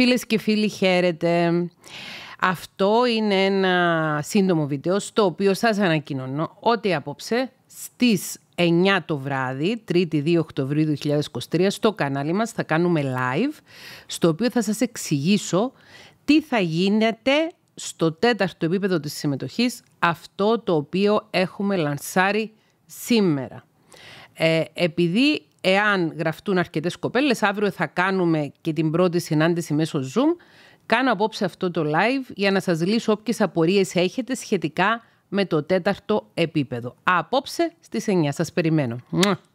Φίλες και φίλοι χαίρετε. Αυτό είναι ένα σύντομο βίντεο στο οποίο σας ανακοινώνω ότι απόψε στις 9 το βράδυ, 3η 2 Οκτωβρίου 2023, στο κανάλι μας θα κάνουμε live, στο οποίο θα σας εξηγήσω τι θα γίνεται στο τέταρτο επίπεδο της συμμετοχής, αυτό το οποίο έχουμε λανσάρει σήμερα. Ε, επειδή εάν γραφτούν αρκετές κοπέλες, αύριο θα κάνουμε και την πρώτη συνάντηση μέσω Zoom. Κάνω απόψε αυτό το live για να σας λύσω όποιες απορίες έχετε σχετικά με το τέταρτο επίπεδο. Απόψε στις 9. Σας περιμένω.